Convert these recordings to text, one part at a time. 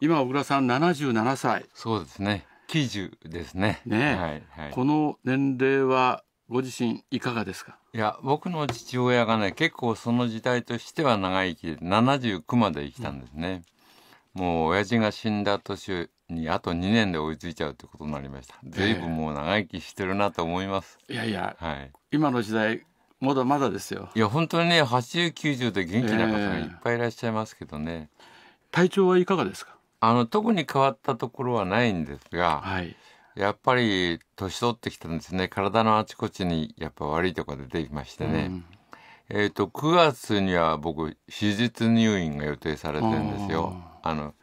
今小倉さん七十七歳そうですね9十ですねね、はいはい、この年齢はご自身いかがですかいや僕の父親がね結構その時代としては長生きで十九まで生きたんですね、うん、もう親父が死んだ年にあと二年で追いついちゃうってことになりましたずいぶんもう長生きしてるなと思います、えー、いやいや、はい、今の時代まだまだですよいや本当にね8090で元気な方がいっぱいいらっしゃいますけどね、えー、体調はいかがですかあの特に変わったところはないんですが、はい、やっぱり年取ってきたんですね体のあちこちにやっぱ悪いとこ出てきましてね、うん、えと、と9月には僕手術入院が予定されてるんですよ。あの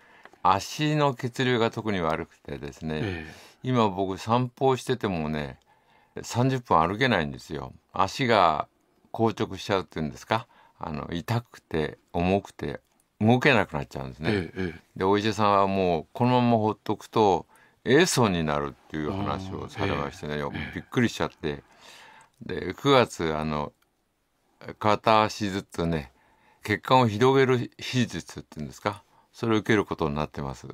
足の血流が特に悪くてですね、えー、今僕散歩しててもね30分歩けないんですよ足が硬直しちゃうっていうんですかあの痛くて重くて動けなくなっちゃうんですね。でお医者さんはもうこのまま放っとくとエーソンになるっていう話をされましてね、びっくりしちゃってで9月あの片足ずつね血管を広げる手術っていうんですかそれを受けることになってます。は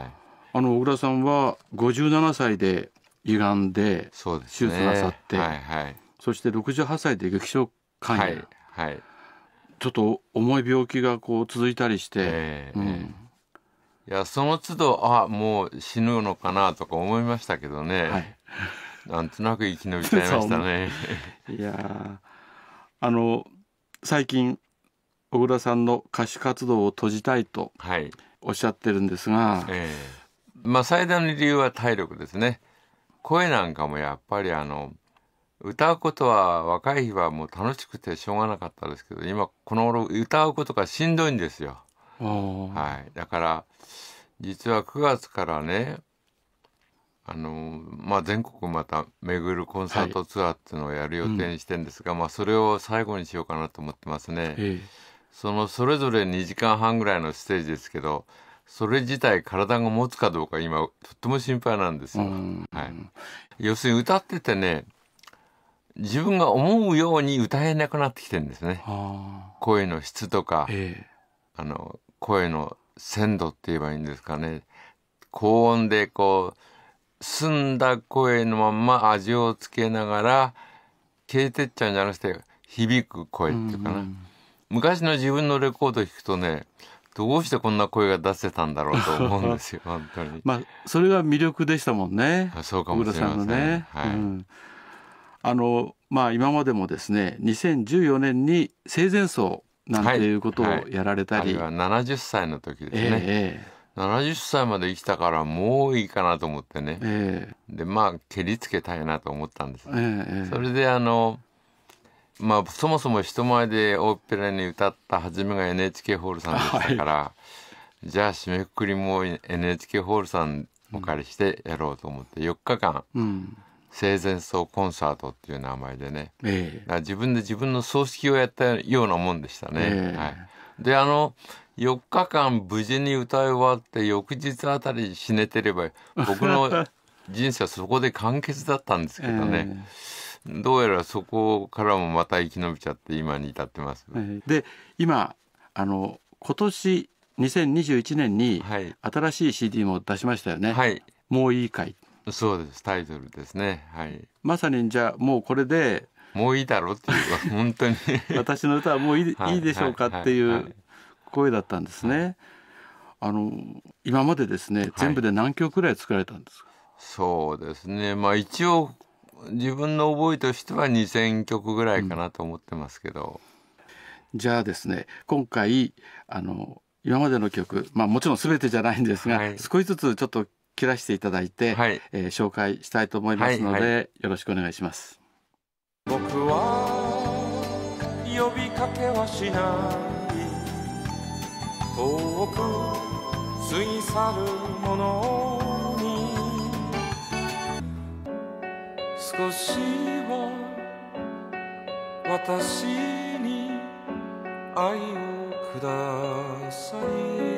い、あの小倉さんは57歳で歪んで手術なさってそ、ねはいはい、そして68歳で劇症肝炎。はいはいちょっと重い病気がこう続いたりして、えーうん、いやその都度あもう死ぬのかなとか思いましたけどね、はい、なんとなく生き延びちゃいましたね いやあの最近小倉さんの歌手活動を閉じたいとおっしゃってるんですが、はい、えー、まあ、最大の理由は体力ですね声なんかもやっぱりあの歌うことは若い日はもう楽しくてしょうがなかったですけど今この頃歌うことがしんどいんですよ。はい、だから実は9月からねあの、まあ、全国また巡るコンサートツアーっていうのをやる予定にしてるんですが、はいうん、まあ、それを最後にしようかなと思ってますね。そのそれぞれ2時間半ぐらいのステージですけどそれ自体体が持つかどうか今とっても心配なんですよ、はい、要するに歌っててね自分が思うように歌えなくなってきてるんですね。声の質とか、えー、あの声の鮮度って言えばいいんですかね。高音でこう澄んだ声のまんま味をつけながら消えてっちゃうんじゃなくて響く声っていうかな。うんうん、昔の自分のレコード聴くとねどうしてこんな声が出せたんだろうと思うんですよ本当に。まあそれが魅力でしたもんね。そうかもしれませんね。はい、うんあの、まあ、今までもですね2014年に生前葬なんていうことをやられたり、はいはい、70歳の時ですね、えー、70歳まで生きたからもういいかなと思ってね、えー、でまあ蹴りつけたいなと思ったんです、えー、それであのまあそもそも人前でオペラに歌った初めが NHK ホールさんでしたから、はい、じゃあ締めくくりも NHK ホールさんお借りしてやろうと思って4日間、うん生前葬コンサートっていう名前でね、えー、自分で自分の葬式をやったようなもんでしたね。えー、はい、であの4日間無事に歌い終わって翌日あたり死ねてれば僕の 人生はそこで完結だったんですけどね、えー、どうやらそこからもまた生き延びちゃって今に至ってます。で今あの今年2021年に新しい CD も出しましたよね。はい、もういいかいそうですタイトルですねはいまさにじゃあもうこれでもういいだろっていう本当に 私の歌はもういい,、い、いでしょうかっていう声だったんですね、あの今までですね、全部で何曲くらい作られたんですかそうですねまあ一応自分の覚えとしては2,000曲ぐらいかなと思ってますけど、うん、じゃあですね今回あの今までの曲、まあ、もちろん全てじゃないんですが、はい、少しずつちょっと切らしていただいて、はい、えー、紹介したいと思いますので、はいはい、よろしくお願いします。僕は呼びかけはしない遠く過ぎ去るものに少しは私に愛をください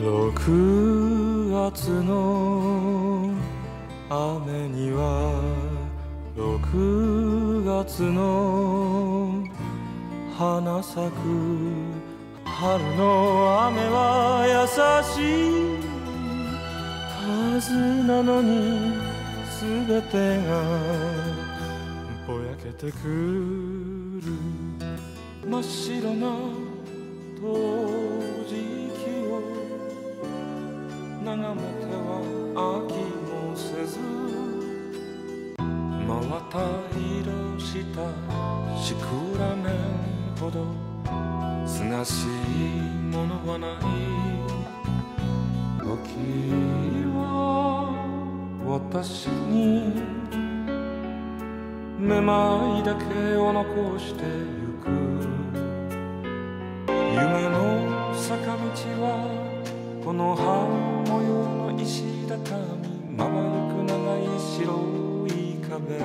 6月の雨には6月の花咲く春の雨は優しいはずなのに全てがぼやけてくる真っ白な陶磁器眺めては飽きもせず真綿色したシクラメンほどすがしいものはない時は私にめまいだけを残してゆく夢の坂道はこの葉模様の石畳まばゆく長い白い壁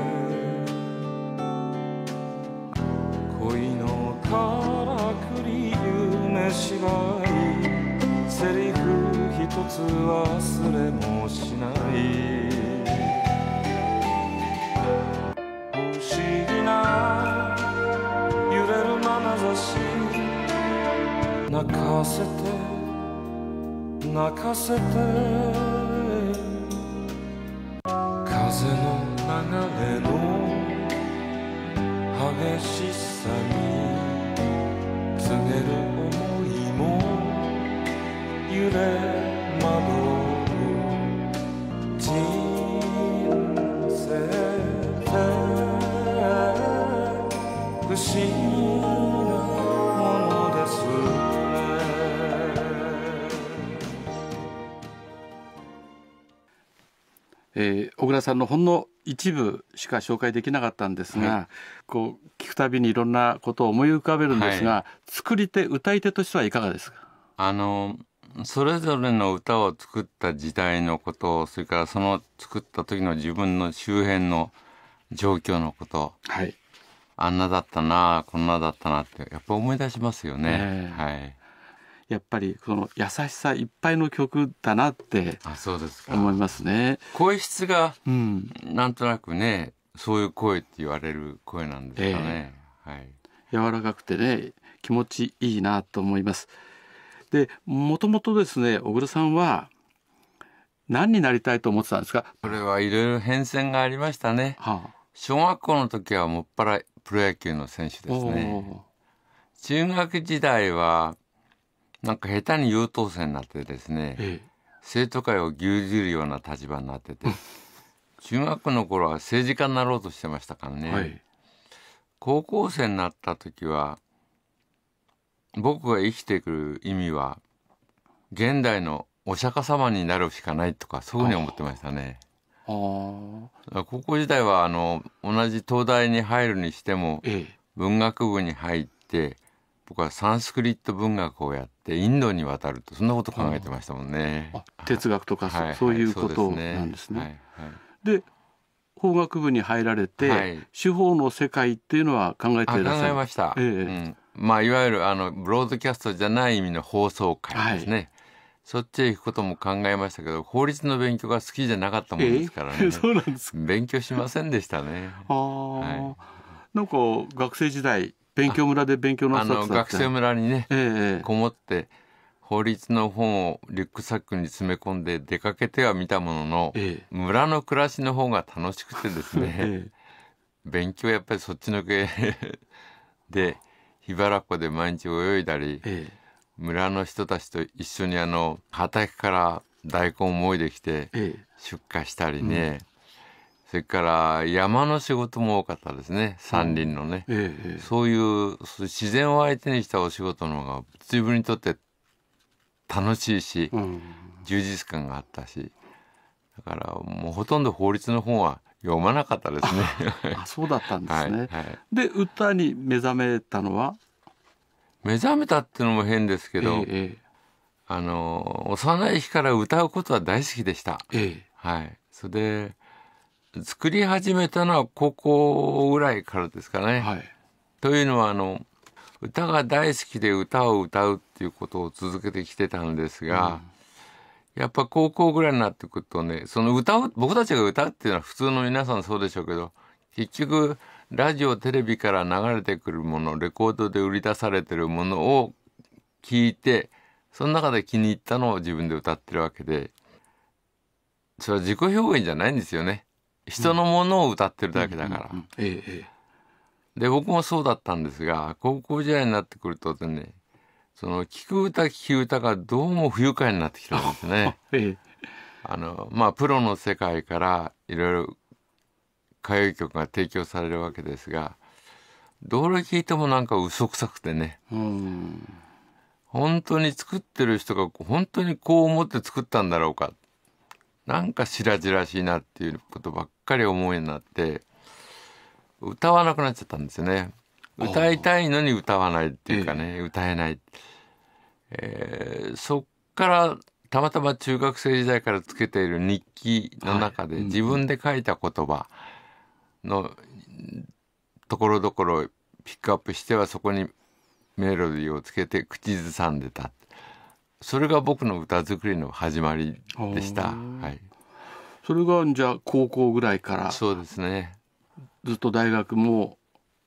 恋のからくり夢芝居セリフ一つ忘れもしない不思議な揺れる眼差し泣かせて泣かせて風の流れの激しさに告げる想いも揺れ惑う村さんのほんの一部しか紹介できなかったんですが、はい、こう聞くたびにいろんなことを思い浮かべるんですが、はい、作り手歌い手としてはいかがですかあのそれぞれの歌を作った時代のことそれからその作った時の自分の周辺の状況のこと、はい、あんなだったなこんなだったなってやっぱ思い出しますよね。はいやっぱりこの優しさいっぱいの曲だなって思いますね。す声質が、うん、なんとなくねそういう声って言われる声なんですかね。えー、はい、柔らかくてね気持ちいいなと思います。でもともとですね小倉さんは何になりたいと思ってたんですかこれはいろいろ変遷がありましたね、はあ、小学校の時はもっぱらプロ野球の選手ですね中学時代はなんか下手に優等生になってですね、ええ、生徒会を牛耳るような立場になってて 中学の頃は政治家になろうとしてましたからね、はい、高校生になった時は僕が生きてくる意味は現代のお釈迦様になるしかないとかそういうふうに思ってましたね。高校時代はあの同じ東大に入るにしても、ええ、文学部に入って僕はサンスクリット文学をやってインドに渡るとそんなこと考えてましたもんね。哲学とかそ,、うそういうことなんですね。で法学部に入られて、はい、司法の世界っていうのは考えていらっしゃいました。えー、うん、まあいわゆるあのブロードキャストじゃない意味の放送会ですね。はいそっちへ行くことも考えましたけど、法律の勉強が好きじゃなかったもんですからね。えー、そうなんです勉強しませんでしたね。ああ、はい、なんか学生時代勉強村で勉強の学生村にね、ええ、こもって法律の本をリュックサックに詰め込んで出かけてはみたものの、え、村の暮らしの方が楽しくてですね、勉強やっぱりそっちのけで桧原湖で毎日泳いだり、村の人たちと一緒にあの畑から大根をもいできて出荷したりね、うんそれから山の仕事も多かったですね山林のね、うんええ、そういう自然を相手にしたお仕事の方が自分にとって楽しいし、うん、充実感があったしだからもうほとんど法律の本は読まなかったですね。あそうだったんですね、はいはい、で歌に目覚めたのは目覚めたっていうのも変ですけど、え、あの幼い日から歌うことは大好きでした。はい、それで作り始めたのは高校ぐらいからですかね。はい、というのはあの歌が大好きで歌を歌うっていうことを続けてきてたんですが、うん、やっぱ高校ぐらいになってくるとねその歌を僕たちが歌うっていうのは普通の皆さんそうでしょうけど結局ラジオテレビから流れてくるものレコードで売り出されてるものを聞いてその中で気に入ったのを自分で歌ってるわけでそれは自己表現じゃないんですよね。人のものを歌ってるだけだから。で僕もそうだったんですが高校時代になってくるとねその聞く歌聞き歌がどうも不愉快になってきたんですね。ええ、あのまあプロの世界からいろいろ歌謡曲が提供されるわけですがどれ聞いてもなんか嘘くさくてね。本当に作ってる人が本当にこう思って作ったんだろうかなんか白々しいなっていうことばっかり思いになって歌わなくなっちゃったんですよね歌いたいのに歌わないっていうかね、ええ、歌えない、えー、そっからたまたま中学生時代からつけている日記の中で自分で書いた言葉のところどころピックアップしてはそこにメロディーをつけて口ずさんでたそれが僕の歌作りの始まりでした。はい、それがじゃあ高校ぐらいからそうですねずっと大学も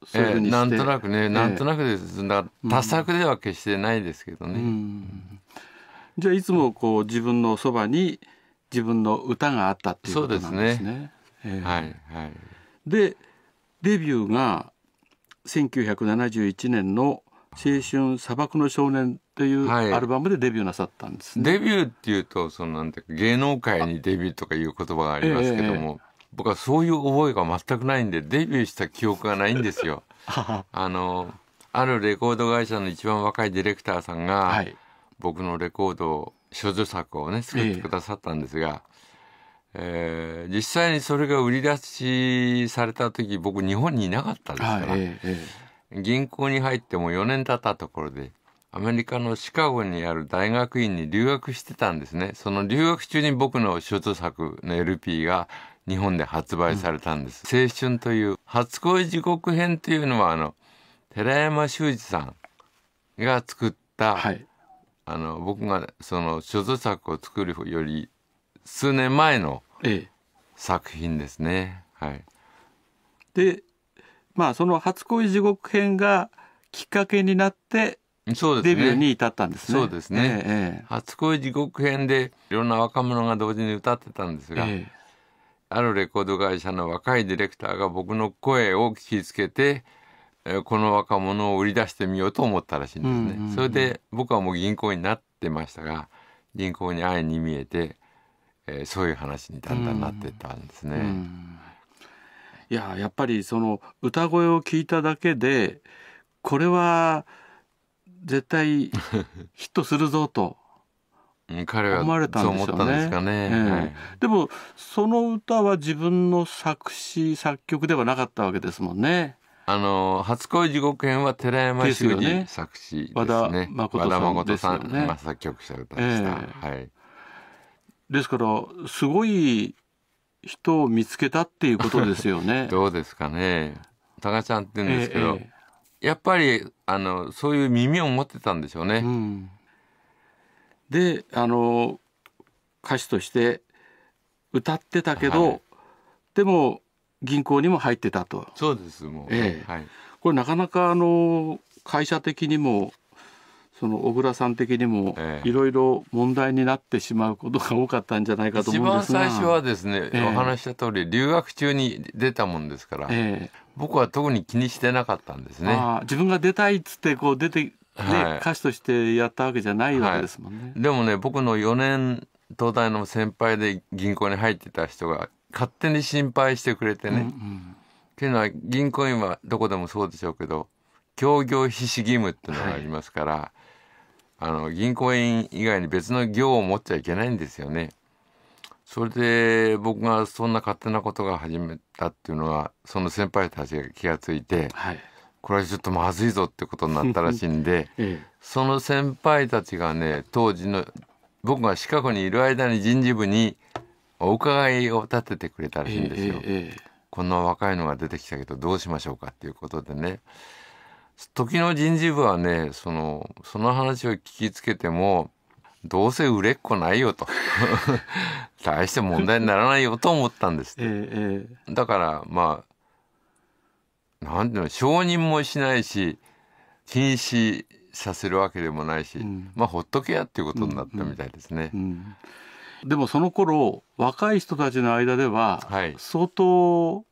そういうふうにして、えー、なんとなくね、えー、なんとなくですだ多作では決してないですけどね。うん、じゃあいつもこう自分のそばに自分の歌があったっていうことなんですね。すねえー、はいはい、でデビューが1971年の青春砂漠の少年というアルバムでデビューなさったんです、ねはい、デビューっていうとそのなんて芸能界にデビューとかいう言葉がありますけども、えー、僕はそういう覚えが全くないんでデビューした記憶がないんですよ。あのあるレコード会社の一番若いディレクターさんが、はい、僕のレコード処女作をね作ってくださったんですが、えー、えー、実際にそれが売り出しされた時僕日本にいなかったですから。はいえー銀行に入っても4年経ったところで、アメリカのシカゴにある大学院に留学してたんですね。その留学中に僕のショ作の LP が日本で発売されたんです。うん、青春という、初恋時刻編というのは、あの、寺山修司さんが作った、はい、あの、僕がその所蔵作を作るより数年前の作品ですね。ええ、はい。で、まあその初恋地獄編がきっかけになって、そうですね。デビューに至ったんですね。そうですね。ええ、初恋地獄編でいろんな若者が同時に歌ってたんですが、え、あるレコード会社の若いディレクターが僕の声を聞きつけて、えこの若者を売り出してみようと思ったらしいんですね。うんうんうん、それで僕はもう銀行になってましたが、銀行に会いに見えて、えー、そういう話にだんだんなってたんですね。うんうんいややっぱりその歌声を聞いただけでこれは絶対 ヒットするぞと。彼は思われたんですょね。でね、えーはい、でもその歌は自分の作詞作曲ではなかったわけですもんね。あの初恋地獄編は寺山修司、作詞ですね。和田誠さん、が作曲者歌でした、えー。はい。ですからすごい人を見つけたっていうことですよね。どうですかね。多賀ちゃんって言うんですけど、ええ、やっぱりあのそういう耳を持ってたんでしょうね。うん、であの歌手として歌ってたけど、はい、でも銀行にも入ってたと。そうですもう、ええはい、これなかなかあの会社的にもその小倉さん的にもいろいろ問題になってしまうことが多かったんじゃないかと思うんですが一番最初はですね、えー、お話した通り留学中に出たもんですから、えー、僕は特に気にしてなかったんですね自分が出たいっつってこう出て、ね、はい、歌手としてやったわけじゃないわけですもんね、はい、でもね僕の4年東大の先輩で銀行に入ってた人が勝手に心配してくれてね、うんうん、っていうのは銀行員はどこでもそうでしょうけど協業必死義務っていうのがありますから、はいあの銀行員以外に別の業を持っちゃいけないんですよね。それで僕がそんな勝手なことが始めたっていうのはその先輩たちが気がついて、はい、これはちょっとまずいぞってことになったらしいんで、ええ、その先輩たちがね当時の僕がシカにいる間に人事部にお伺いを立ててくれたらしいんですよ。ええ、こんな若いのが出てきたけどどうしましょうかっていうことでね時の人事部はねそのその話を聞きつけてもどうせ売れっ子ないよと 大して問題にならないよと思ったんです、ええ、だからまあ何ていうの承認もしないし禁止させるわけでもないし、うん、まあほっとけやっていうことになったみたいですね。うんうんうん、でもその頃若い人たちの間では、はい、相当フ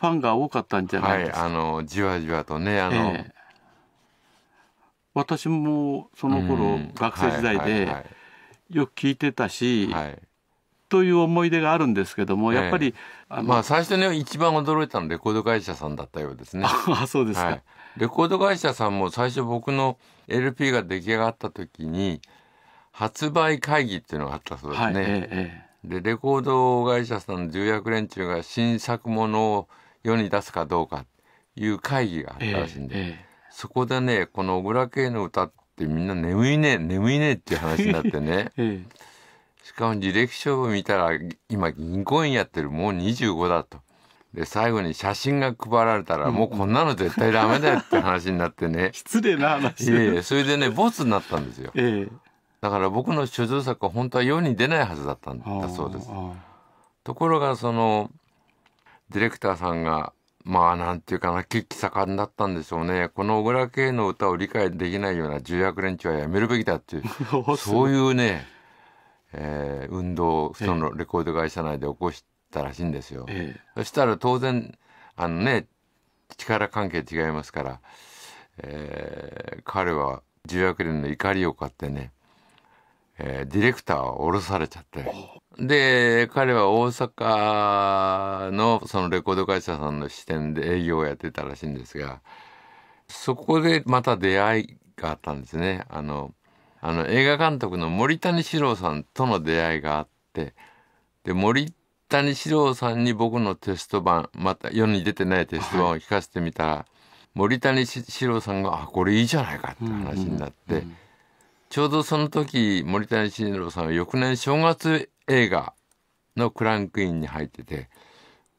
ァンが多かったんじゃないですか、はい、あのじわじわとねあの、え私もその頃、学生時代でよく聞いてたし、はいはいはい、という思い出があるんですけども、やっぱり、えまあ最初に一番驚いたのレコード会社さんだったようですね。あそうですか、はい、レコード会社さんも最初僕の LP が出来上がった時に発売会議っていうのがあったそうですね。はいえでレコード会社さんの重役連中が新作ものを世に出すかどうかいう会議があったらしいんで。えそこでね、この小倉圭の歌ってみんな眠いね、眠いねっていう話になってね。しかも履歴書を見たら、今銀行員やってる、もう25だと。で、最後に写真が配られたら、もうこんなの絶対ダメだよって話になってね。失礼な話。いえそれでね、ボツになったんですよ。だから僕の所蔵作は本当は世に出ないはずだったんだそうです。ところがそのディレクターさんがまあなんていうかな、血気盛んだったんでしょうね。この小倉圭の歌を理解できないような重役連中はやめるべきだっていう、そういうね、えー、運動をそのレコード会社内で起こしたらしいんですよ。ええ、そしたら当然、あのね、力関係違いますから、えー、彼は重役連の怒りを買ってね、えー、ディレクターを降ろされちゃって。で、彼は大阪のそのレコード会社さんの支店で営業をやってたらしいんですが、そこでまた出会いがあったんですね。あの、あの映画監督の森谷史郎さんとの出会いがあって、で、森谷史郎さんに僕のテスト版、また世に出てないテスト版を聞かせてみたら、はい、森谷史郎さんが、あ、これいいじゃないかって話になって、うんうんうんちょうどその時森谷慎郎さんは翌年正月映画のクランクインに入ってて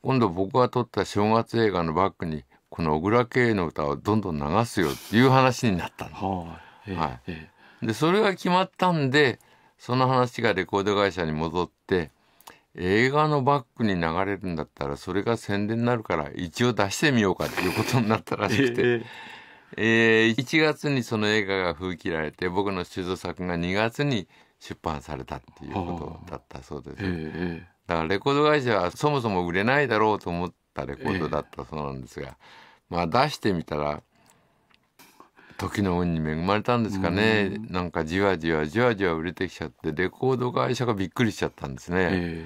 今度僕が撮った正月映画のバックにこの小倉圭の歌をどんどん流すよっていう話になったの。はい、でそれが決まったんでその話がレコード会社に戻って映画のバックに流れるんだったらそれが宣伝になるから一応出してみようかっていうことになったらしくて。えー1月にその映画が封切られて僕の修造作が2月に出版されたっていうことだったそうです、えー、だからレコード会社はそもそも売れないだろうと思ったレコードだったそうなんですが、えー、まあ出してみたら時の運に恵まれたんですかね、ん、なんかじわじわじわじわ売れてきちゃってレコード会社がびっくりしちゃったんですね、え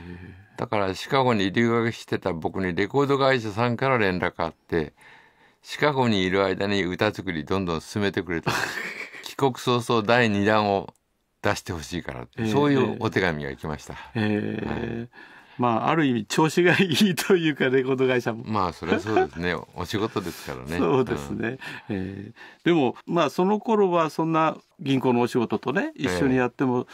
ー、だからシカゴに留学してた僕にレコード会社さんから連絡あってシカゴにいる間に歌作りどんどん進めてくれた 帰国早々第2弾を出してほしいから、えー、そういうお手紙が来ました。えー、はい、まあ、ある意味調子がいいというかレコード会社も まあそれはそうですねお仕事ですからねそうですね、うん、えー、でもまあその頃はそんな銀行のお仕事とね一緒にやっても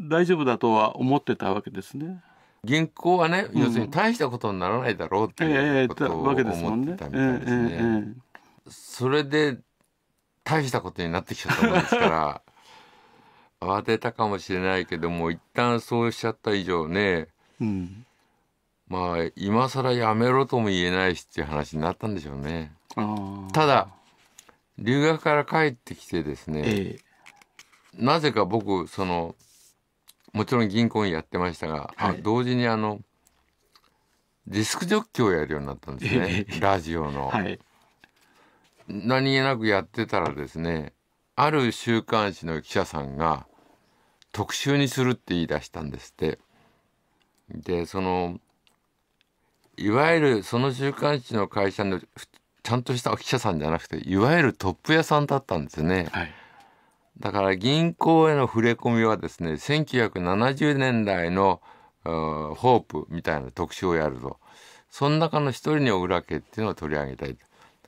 大丈夫だとは思ってたわけですね、銀行はね、要するに大したことにならないだろうっていうことを思ってたみたいですね。それで大したことになってきちゃったもんですから 慌てたかもしれないけども一旦そうしちゃった以上ね、うん、まあ今更やめろとも言えないしっていう話になったんでしょうね。ただ留学から帰ってきてですね、えなぜか僕そのもちろん銀行員やってましたが、はい、同時にあのディスクジョッキをやるようになったんですね、え、ラジオの、はい、何気なくやってたらですねある週刊誌の記者さんが特集にするって言い出したんですって。でそのいわゆるその週刊誌の会社のちゃんとした記者さんじゃなくていわゆるトップ屋さんだったんですね、はい、だから銀行への触れ込みはですね1970年代のホープみたいな特集をやるとその中の一人に小家っていうのを取り上げたい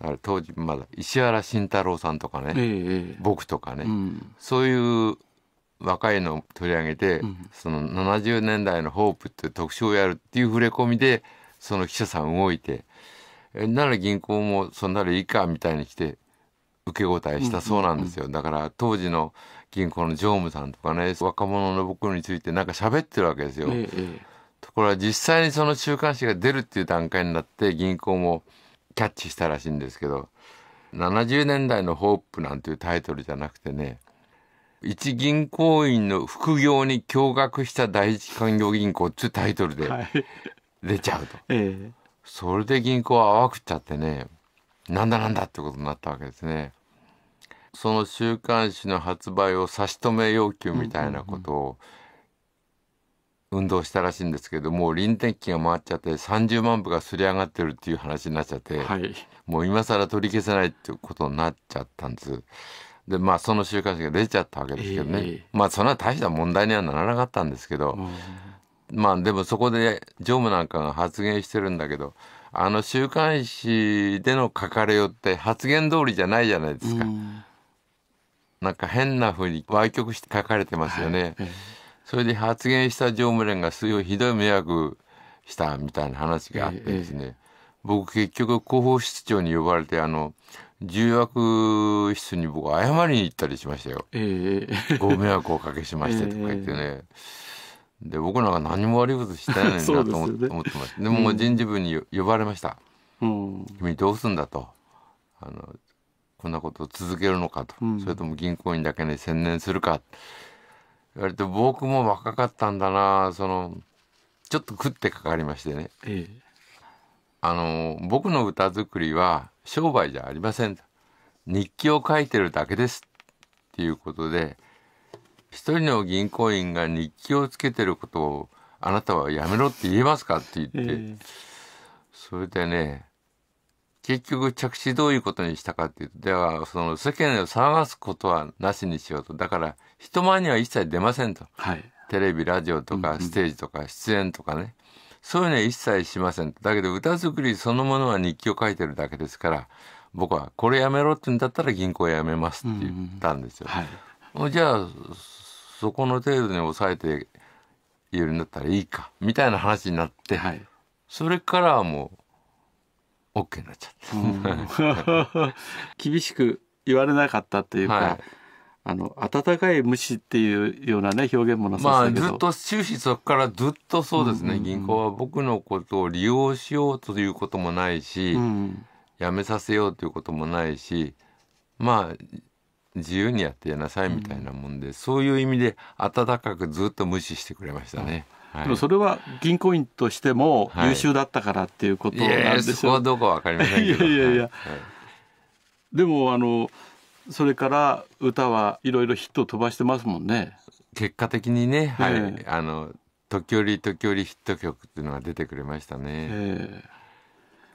あれ当時まだ石原慎太郎さんとかね、えー、僕とかね、うん、そういう若いのを取り上げて、うん、その70年代のホープって特集をやるっていう触れ込みでその記者さん動いてえなら銀行もそんならいいかみたいに来て受け答えしたそうなんですよ、だから当時の銀行の常務さんとかね若者の僕についてなんか喋ってるわけですよ。えー、ところが実際にその週刊誌が出るっていう段階になって銀行も。キャッチしたらしいんですけど「70年代のホープ」なんていうタイトルじゃなくてね一銀行員の副業に驚愕した第一勧業銀行っていうタイトルで出ちゃうと、はいええ、それで銀行は淡くっちゃってねなんだなんだってことになったわけですねその週刊誌の発売を差し止め要求みたいなことを、うんうんうん運動したらしいんですけどもう臨転機が回っちゃって30万部がすり上がってるっていう話になっちゃって、はい、もう今更取り消せないっていうことになっちゃったんです。でまあその週刊誌が出ちゃったわけですけどね、えー、まあそんな大した問題にはならなかったんですけど、うん、まあでもそこで常務なんかが発言してるんだけどあの週刊誌での書かれよって発言通りじゃないじゃないですか。うん、なんか変な風に歪曲して書かれてますよね。はいえーそれで発言した常務連がすごいひどい迷惑したみたいな話があってですね、ええ、僕結局広報室長に呼ばれてあの重役室に僕謝りに行ったりしましたよ。え、ご迷惑をおかけしましてとか言ってね。で僕なんか何も悪いことしてないなと思って ね、思ってましでももう人事部に呼ばれました「うん、君どうすんだと」あのこんなことを続けるのかと、うん、それとも銀行員だけに専念するか言われて僕も若かったんだなそのちょっと食ってかかりましてね、ええ、あの僕の歌作りは商売じゃありません日記を書いてるだけですっていうことで一人の銀行員が日記をつけてることをあなたはやめろって言えますかって言って、え、それでね結局着地どういうことにしたかっていうと、だその世間を騒がすことはなしにしようと。だから人前には一切出ませんと。はい、テレビ、ラジオとかステージとか出演とかね。うんうん、そういうのは一切しませんと。だけど歌作りそのものは日記を書いてるだけですから、僕はこれやめろって言うんだったら銀行やめますって言ったんですよ。うんうんはい、じゃあ、そこの程度に抑えて言えるんだったらいいか、みたいな話になって、はい、それからはもう、OK になっちゃって 厳しく言われなかったっていうか、はい、あの温かい無視っていうようなね表現もなさそうまあずっと終始そこからずっとそうですね、うんうん、銀行は僕のことを利用しようということもないし、うん、辞めさせようということもないしまあ自由にやってやなさいみたいなもんで、うん、そういう意味で温かくずっと無視してくれましたね。うんはい、でもそれは銀行員としても優秀だったからっていうことなんでしょう、はい、そこはどかりません いやいやいや、はい、でもあのそれから歌はいろいろヒットを飛ばしてますもんね結果的にね、はい、えー、あの時折時折ヒット曲っていうのが出てくれましたね、え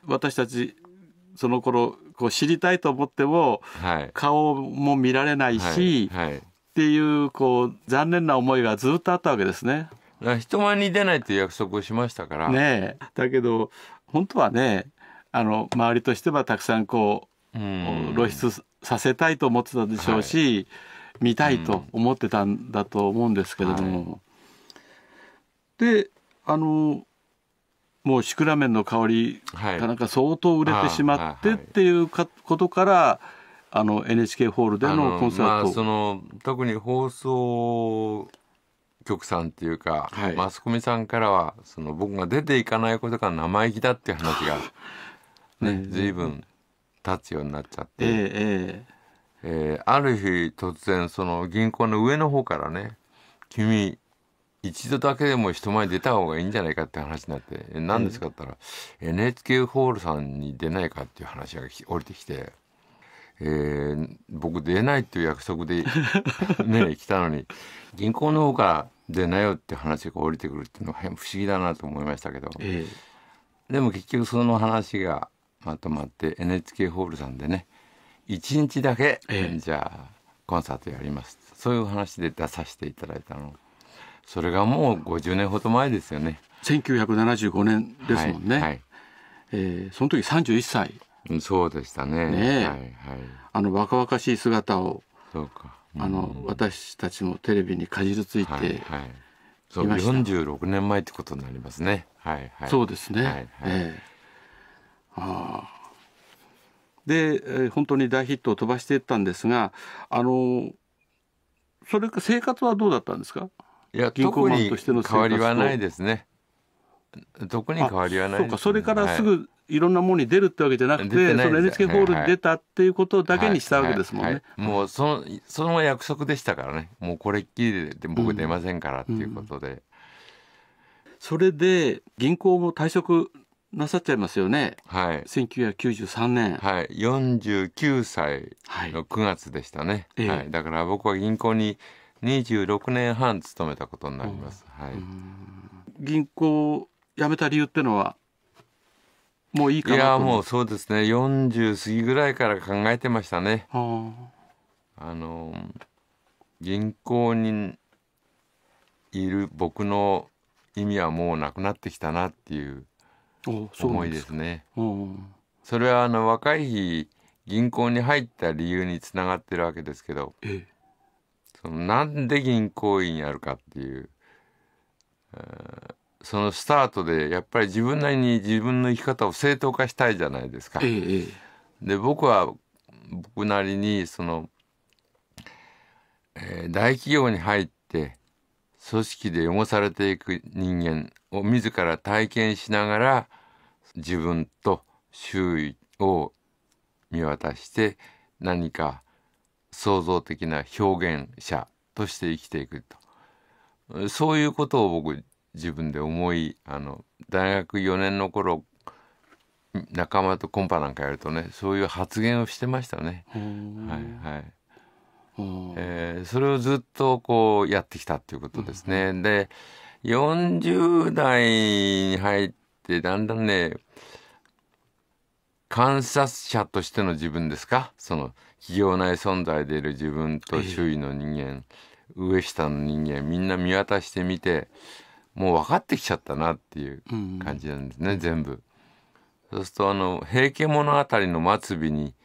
ー、私たちその頃こう知りたいと思っても、顔も見られないし、はいはい、っていうこう残念な思いがずっとあったわけですね。人前に出ないって約束をしましたからねだけど本当はねあの周りとしてはたくさんこう露出させたいと思ってたでしょうし、はい、見たいと思ってたんだと思うんですけれども、はい、であのもうシクラメンの香りがなんか相当売れてしまってっていうことから、あの NHK ホールでのコンサート、まあ、その特に放送局さんっていうか、はい、マスコミさんからはその僕が出ていかないことが生意気だっていう話が、ね、随分立つようになっちゃって、えー、えーえー、ある日突然その銀行の上の方からね「君一度だけでも人前に出た方がいいんじゃないか」って話になって「何ですか?」って言ったら「NHK ホールさんに出ないか」っていう話が降りてきて。えー、僕出ないっていう約束でね 来たのに銀行の方からでなよって話が降りてくるっていうのは不思議だなと思いましたけど、えー、でも結局その話がまとまって NHK ホールさんでね一日だけ、えー、じゃあコンサートやりますそういう話で出させていただいたのそれがもう50年ほど前ですよね1975年ですもんね、はいはい、えー、その時31歳そうでしたね、ね、はいはい、あの若々しい姿をそうかあの私たちもテレビにかじりついて、はいはいそ46年前ってことになりますね。はいはい、そうですね。はいはい、えー、あで、えー、本当に大ヒットを飛ばしていったんですが、あのそれか生活はどうだったんですか？いや銀行マンとしての変わりはないですね。特に変わりはない、ね、そうか。それからすぐいろんなものに出るってわけじゃなくて、その NHK ホールに出たっていうことだけにしたわけですもんね。もうその、その約束でしたからね。もうこれっきりで僕出ませんからっていうことで。うんうん、それで、銀行も退職なさっちゃいますよね。はい。1993年。はい。49歳の9月でしたね。はい。はい、だから僕は銀行に26年半勤めたことになります。うん、はい。銀行辞めた理由ってのはもういいかないやもうそうですね40過ぎぐらいから考えてましたね。はあ、あの銀行にいる僕の意味はもうなくなってきたなっていう思いですね。そすそれはあの若い日銀行に入った理由につながってるわけですけど、えそのなんで銀行員やるかっていう、えーそのスタートでやっぱり自分なりに自分の生き方を正当化したいじゃないですか。えで僕は僕なりにその、えー、大企業に入って組織で汚されていく人間を自ら体験しながら自分と周囲を見渡して何か創造的な表現者として生きていくとそういうことを僕自分で思いあの大学4年の頃仲間とコンパなんかやるとねそういう発言をしてましたね。はいはいえー、それをずっとこうやってきたっていうことですね。で40代に入ってだんだんね観察者としての自分ですかその企業内存在でいる自分と周囲の人間、えー、上下の人間みんな見渡してみてもう分かってきちゃったなっていう感じなんですね、うん、全部。そうするとあの「平家物語」の末尾に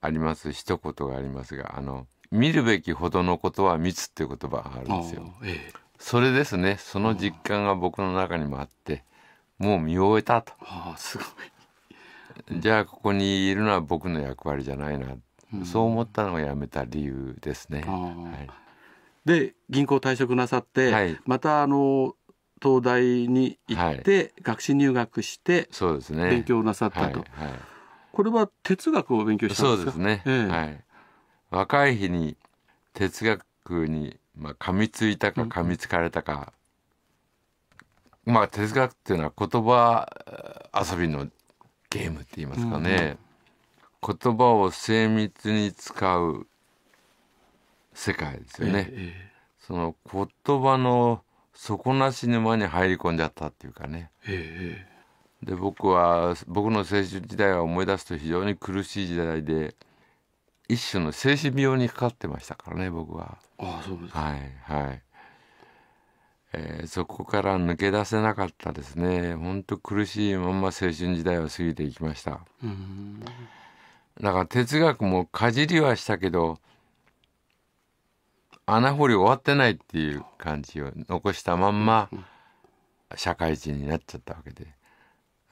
あります一言がありますがあの見るべきほどのことは密っていう言葉があるんですよ。ええ、それですねその実感が僕の中にもあってもう見終えたと。あすごいじゃあここにいるのは僕の役割じゃないな、うん、そう思ったのがやめた理由ですね。はい、で銀行退職なさって、はい、またあの東大に行って、学士入学して、そうですね。勉強なさったと。はいこれは哲学を勉強したそうですね、ええ、はい、若い日に哲学に、まあ、噛みついたか噛みつかれたか、うん、まあ哲学っていうのは言葉遊びのゲームって言いますかね、うん言葉を精密に使う世界ですよね、え、その言葉の底なし沼に入り込んじゃったっていうかね。で僕は僕の青春時代は思い出すと非常に苦しい時代で一種の精神病にかかってましたからね僕は。ああそうですはいはい、えー、そこから抜け出せなかったですね本当苦しいまま青春時代を過ぎていきました。だから哲学もかじりはしたけど穴掘り終わってないっていう感じを残したまんま社会人になっちゃったわけで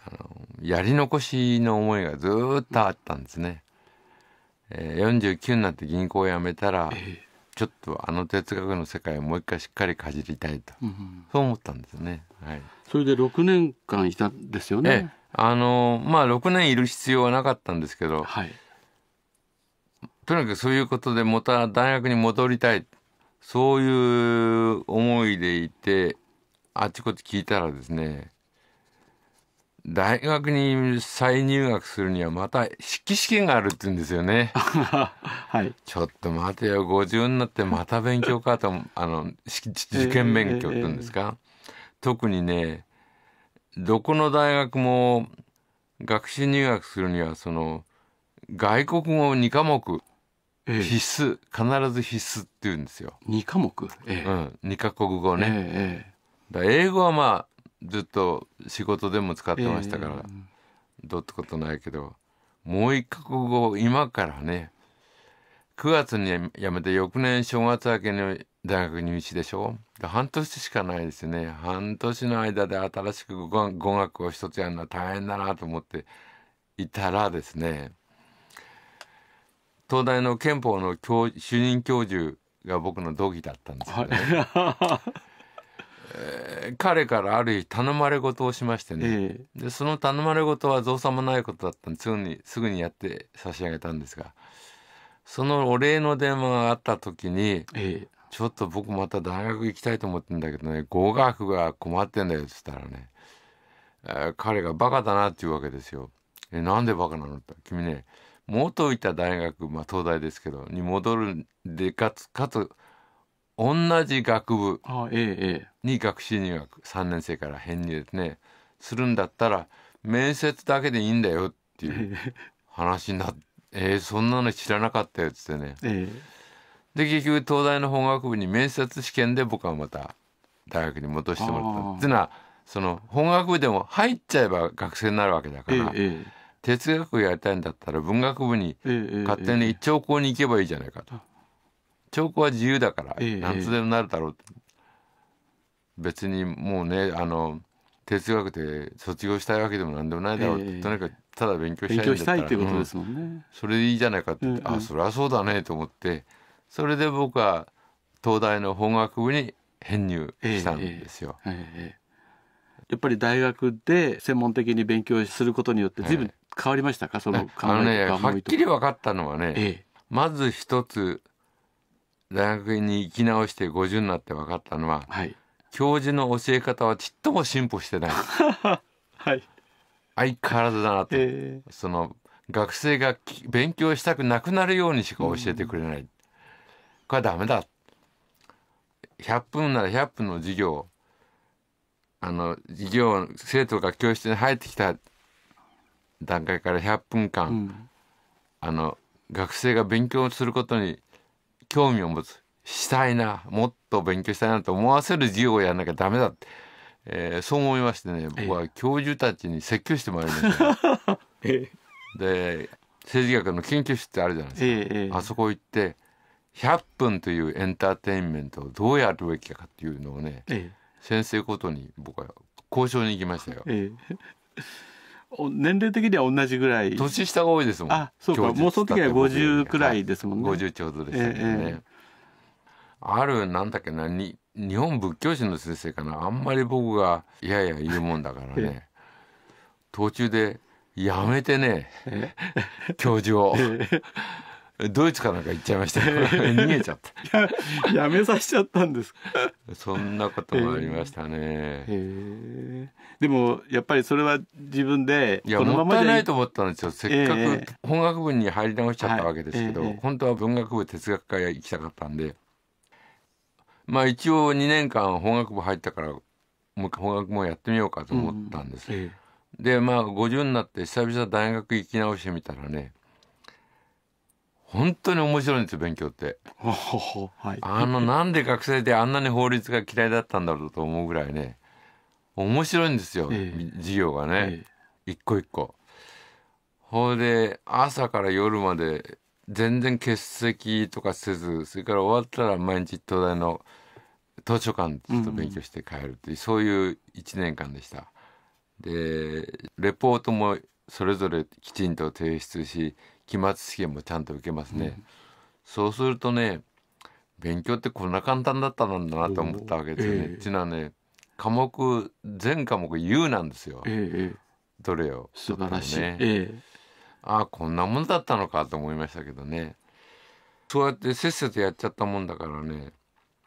あのやり残しの思いがずっとあったんですね。えー、49になって銀行を辞めたら、ちょっとあの哲学の世界をもう一回しっかりかじりたいと、そう思ったんですよね。はい、それで6年間いたんですよね。あのまあ6年いる必要はなかったんですけど、はい、とにかくそういうことでまた大学に戻りたいそういう思いでいてあちこち聞いたらですね大学に再入学するにはまた筆記試験があるって言うんですよね。はい、ちょっと待てよ50になってまた勉強かと あの受験勉強って言うんですか、えーえー、特にねどこの大学も学士入学するにはその外国語2科目ええ、必須必ず必須って言うんですよ。2科目、ええ、うん、2カ国語ね、ええ、だ英語はまあずっと仕事でも使ってましたから、どうってことないけどもう1カ国語今からね9月に辞めて翌年正月明けに大学入試でしょ半年しかないですね半年の間で新しく語学を一つやるのは大変だなと思っていたらですね東大の憲法の教主任教授が僕の同期だったんですよね。えー、彼からある日頼まれ事をしましてね、えー、でその頼まれ事は造作もないことだったんですぐにすぐにやって差し上げたんですがそのお礼の電話があった時に、えー、ちょっと僕また大学行きたいと思ってんだけどね語学が困ってんだよ」っつったらね、えー、彼が「バカだな」って言うわけですよ。え「なんでバカなの?」って「君ね元いた大学、まあ、東大ですけどに戻るでかつかつ同じ学部に学士入学3年生から編入ですねするんだったら面接だけでいいんだよっていう話になって「えー、そんなの知らなかったよ」っつってね。で結局東大の法学部に面接試験で僕はまた大学に戻してもらったっていうのはその法学部でも入っちゃえば学生になるわけだから。哲学をやりたいんだったら文学部に勝手に長考に行けばいいじゃないかと。長考は自由だから何つでもなるだろう別にもうねあの哲学で卒業したいわけでも何でもないだろうとにかくただ勉強したいんだったらそれでいいじゃないかってあそりゃそうだねと思ってそれで僕は東大の法学部に編入したんですよ。えええやっぱり大学で専門的に勉強することによって随分変わりましたか、その考えとね、はっきり分かったのはね、ええ、まず一つ大学に行き直して50になって分かったのは、はい、教授の教え方はちっとも進歩してない、はい、相変わらずだなと、えー、その学生が勉強したくなくなるようにしか教えてくれない、うん、これはダメだ100分なら100分の授業あの授業生徒が教室に入ってきた段階から100分間、うん、あの学生が勉強することに興味を持つしたいなもっと勉強したいなと思わせる授業をやらなきゃダメだって、えー、そう思いましてね僕は教授たちに説教してもらいました、で政治学の研究室ってあるじゃないですか、え、あそこ行って100分というエンターテインメントをどうやるべきかっていうのをね、ええ先生ごとに僕は交渉に行きましたよ。ええ、年齢的には同じぐらい年下が多いですもんあそうかもうその時は50くらいですもんね、はい、50ちょうどでしたけどね、ええ、あるなんだっけなに日本仏教史の先生かなあんまり僕がいやいや言うもんだからね、え、途中でやめてね教授をドイツかなんか行っちゃいました 逃げちゃった やめさせちゃったんですそんなこともありましたね、でもやっぱりそれは自分でいやこのままもったいないと思ったんですよせっかく本学部に入り直しちゃったわけですけど、はい本当は文学部哲学科へ行きたかったんでまあ一応2年間本学部入ったからもう本学部もやってみようかと思ったんです、うんでまあ50になって久々大学行き直してみたらね本当に面白いんですよ勉強って。はい、あのなんで学生であんなに法律が嫌いだったんだろうと思うぐらいね面白いんですよ、えー、授業がね、えー、一個一個。ほいで朝から夜まで全然欠席とかせずそれから終わったら毎日東大の図書館ちょっと勉強して帰るっていう、うん、そういう1年間でした。でレポートもそれぞれきちんと提出し期末試験もちゃんと受けますね、うん、そうするとね勉強ってこんな簡単だったんだなと思ったわけですよね、えー、ちなね科目全科目 U なんですよ、えー、どれを素晴らしい、ねえー、ああこんなもんだったのかと思いましたけどねそうやってせっせとやっちゃったもんだからね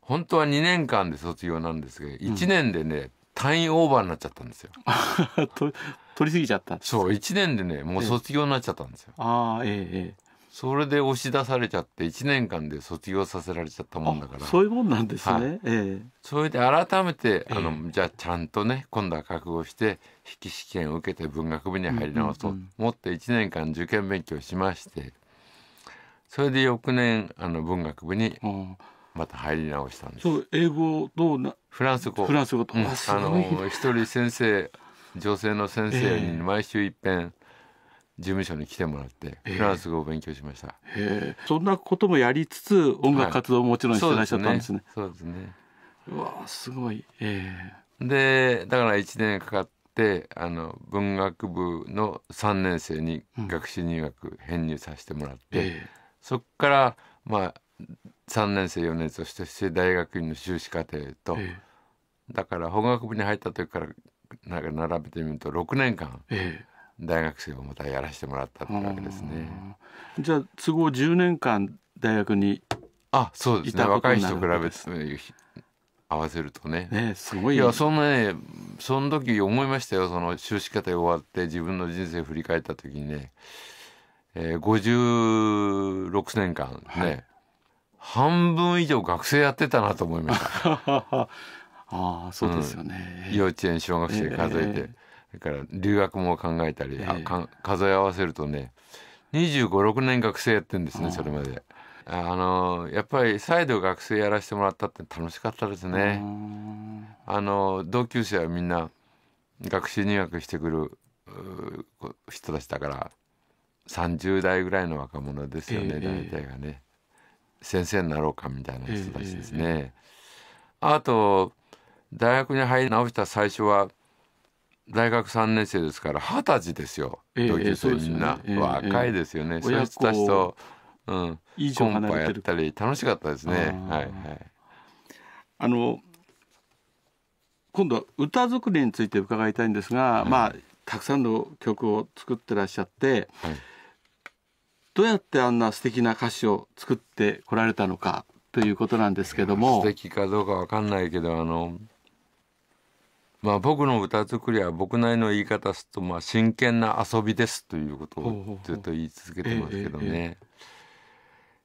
本当は2年間で卒業なんですけど1年でね、うん単位オーバーになっちゃったんですよ。取りすぎちゃったそう1年でねもう卒業になっちゃったんですよ、ええ、ああえええそれで押し出されちゃって1年間で卒業させられちゃったもんだからそういうもんなんですね、はい、ええ、それで改めてあの、じゃあちゃんとね今度は覚悟して筆記試験を受けて文学部に入り直そうと思って1年間受験勉強しましてそれで翌年あの文学部にまた入り直したんです。そう英語どうなフランス語フランス語と、うん、あの一人先生女性の先生に毎週いっぺん事務所に来てもらって、フランス語を勉強しました、えー、そんなこともやりつつ音楽活動ももちろんしてらっしゃったんですね、はい、そうですね、ね、うわすごい、えー、でだから1年かかってあの文学部の3年生に学士入学編入させてもらって、うんえー、そっからまあ3年生4年生そして大学院の修士課程と、えー、だから法学部に入った時からなんか並べてみると6年間、大学生をまたやらせてもらったってわけですね。じゃあ都合10年間大学にあそうですね若い人比べて合わせるとね。ねすごいいやそんなねその時思いましたよその修士課程終わって自分の人生振り返った時にね、えー、56年間ね、はい、半分以上学生やってたなと思いました。ああそうですよね、うん、幼稚園小学生数えて、えー、だから留学も考えたり、えー、数え合わせるとね2 5 6年学生やってるんですねそれまで。あのやっぱり再度学生やらせてもらったって楽しかったですね。あの同級生はみんな学習入学してくる人たちだから30代ぐらいの若者ですよね、えー、大体がね、先生になろうかみたいな人たちですね。えー、あと大学に入り直した最初は大学3年生ですから二十歳ですよ、えー、同級生みんな、えーねえー、若いですよね、えー、そういう人たちと、うん、いいコンパやったり楽しかったですねはいはいあの今度は歌作りについて伺いたいんですが、はい、まあたくさんの曲を作ってらっしゃって、はい、どうやってあんな素敵な歌詞を作ってこられたのかということなんですけども素敵かどうかわかんないけどあのまあ、僕の歌作りは僕なりの言い方すると、まあ、真剣な遊びですということをずっと言い続けてますけどね。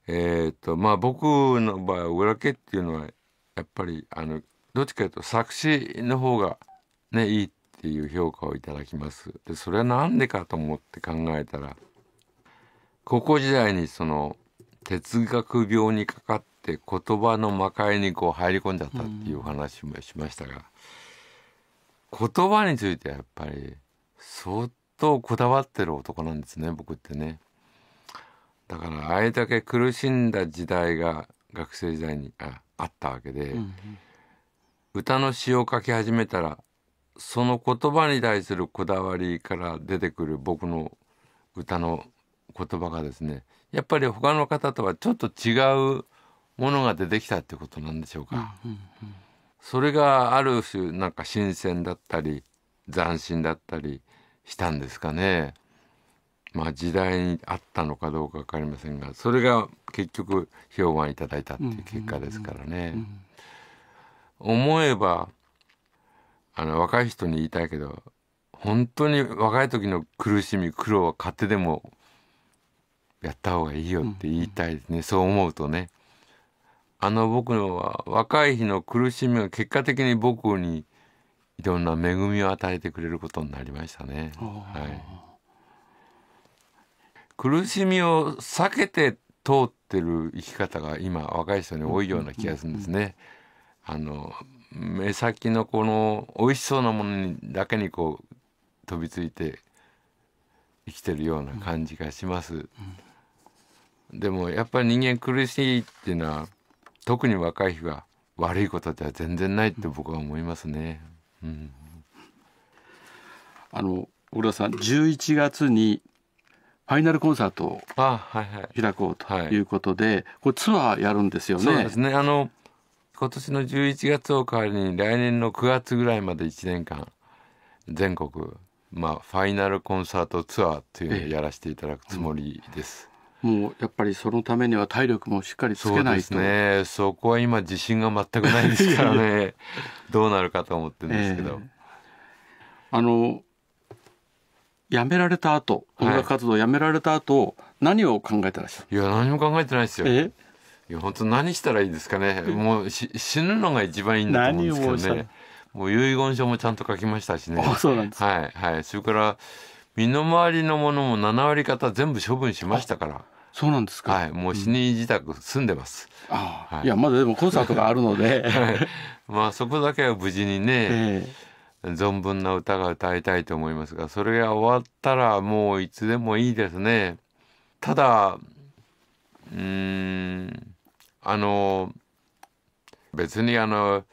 えっとまあ僕の場合は裏家っていうのはやっぱりあのどっちかというと作詞の方がねいいっていう評価をいただきます。でそれは何でかと思って考えたら高校時代にその哲学病にかかって言葉の魔界にこう入り込んじゃったっていうお話もしましたが。うん言葉についてやっぱり相当こだわってる男なんですね僕ってねだからあれだけ苦しんだ時代が学生時代にああったわけで、うん、歌の詩を書き始めたらその言葉に対するこだわりから出てくる僕の歌の言葉がですねやっぱり他の方とはちょっと違うものが出てきたってことなんでしょうか。うんうんうんそれがある種なんか新鮮だったり斬新だったりしたんですかね。まあ時代にあったのかどうか分かりませんがそれが結局評判いただいたっていう結果ですからね。思えばあの若い人に言いたいけど本当に若い時の苦しみ苦労は勝手でもやった方がいいよって言いたいですね、そう思うとね。あの僕のは若い日の苦しみが結果的に僕にいろんな恵みを与えてくれることになりましたね。はい、苦しみを避けて通ってる生き方が今若い人に多いような気がするんですね。あの目先のこの美味しそうなものにだけにこう飛びついて生きてるような感じがします。でもやっぱり人間苦しいっていうのは特に若い日は悪いことでは全然ないって僕は思いますね。うん、あの小倉さん11月にファイナルコンサートを開こうということで、はいはい、これツアーやるんですよね。そうですねあの今年の11月を代わりに来年の9月ぐらいまで1年間全国、まあ、ファイナルコンサートツアーというのをやらせていただくつもりです。ええもうやっぱりそのためには体力もしっかりつけないとそうですねそこは今自信が全くないですからね どうなるかと思ってるんですけど、えー、あの辞められた後音楽活動を辞められた後、はい、何を考えてらっしゃるいや何も考えてないですよいや本当何したらいいですかねもうし死ぬのが一番いいんだと思うんですけどねもう遺言書もちゃんと書きましたしねそうなんですはいはいそれから身の回りのものも7割方全部処分しましたからそうなんですか。はい、もう死に自宅住んでます。うん、ああ、はい、いやまだでもコンサートがあるので、はい、まあそこだけは無事にね、えー、存分な歌が歌いたいと思いますが、それが終わったらもういつでもいいですね。ただ、うん、あの別にあの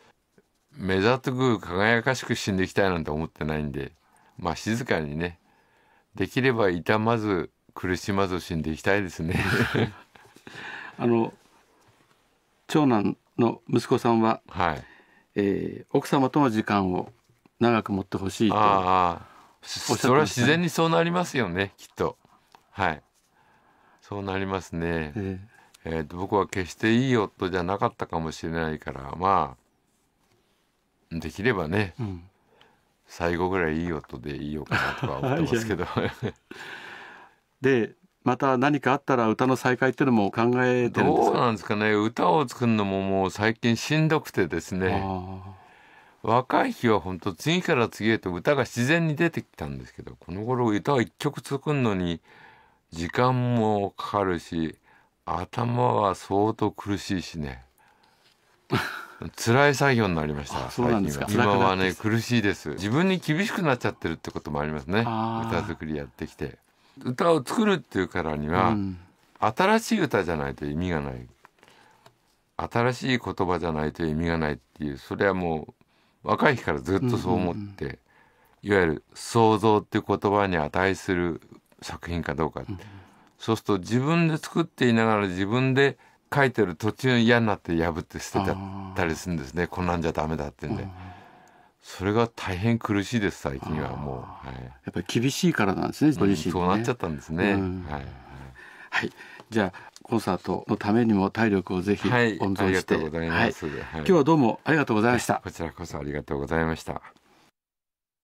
目ざとく輝かしく死んでいきたいなんて思ってないんで、まあ静かにね、できれば痛まず苦しまず死んでいきたいですね あの長男の息子さんは、はい、えー、奥様との時間を長く持ってほしいとあそれは自然にそうなりますよねきっとはいそうなりますね、えーえーと、僕は決していい夫じゃなかったかもしれないからまあできればね、うん、最後ぐらいいい夫でいいよかなとは思ってますけど。でまた何かあったら歌の再開っていうのも考えてるんですかどうなんですかね歌を作るのももう最近しんどくてですね若い日は本当次から次へと歌が自然に出てきたんですけどこの頃歌を一曲作るのに時間もかかるし頭は相当苦しいしね 辛い作業になりました最近は今はね苦しいです自分に厳しくなっちゃってるってこともありますね歌作りやってきて歌を作るっていうからには、うん、新しい歌じゃないと意味がない新しい言葉じゃないと意味がないっていうそれはもう若い日からずっとそう思って、うんうんいわゆる想像っていう言葉に値する作品かどうか、うん、そうすると自分で作っていながら自分で書いてる途中嫌になって破って捨てちゃったりするんですねこんなんじゃダメだってんで。うんそれが大変苦しいです最近はもう、はい、やっぱり厳しいからなんですねご自身、ねうん、そうなっちゃったんですね、うん、はい、はい、じゃあコンサートのためにも体力をぜひ温存して、はい、ありがとうございます、はい、今日はどうもありがとうございましたこちらこそありがとうございました